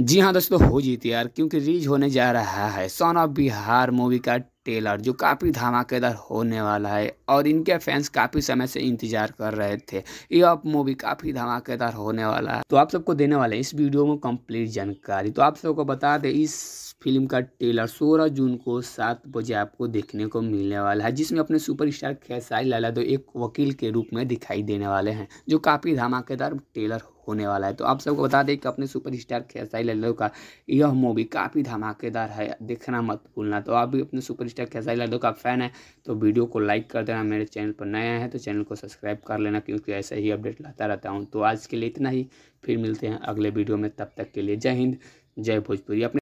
जी हाँ दोस्तों हो जी तैयार क्योंकि रिलीज होने जा रहा है सन ऑफ बिहार मूवी का ट्रेलर जो काफ़ी धमाकेदार होने वाला है और इनके फैंस काफ़ी समय से इंतजार कर रहे थे ये अब मूवी काफ़ी धमाकेदार होने वाला है तो आप सबको देने वाले इस वीडियो में कंप्लीट जानकारी तो आप सबको बता दें इस फिल्म का ट्रेलर 16 जून को सात बजे आपको देखने को मिलने वाला है जिसमें अपने सुपरस्टार खेसारी लाला दो एक वकील के रूप में दिखाई देने वाले हैं जो काफ़ी धमाकेदार ट्रेलर होने वाला है तो आप सबको बता दें कि अपने सुपर स्टार खेसाई लाडो का यह मूवी काफ़ी धमाकेदार है देखना मत भूलना तो आप भी अपने सुपर स्टार खेसाई लाडो का फ़ैन है तो वीडियो को लाइक कर देना मेरे चैनल पर नया है तो चैनल को सब्सक्राइब कर लेना क्योंकि ऐसे ही अपडेट लाता रहता हूँ तो आज के लिए इतना ही फिर मिलते हैं अगले वीडियो में तब तक के लिए जय हिंद जय भोजपुरी अपने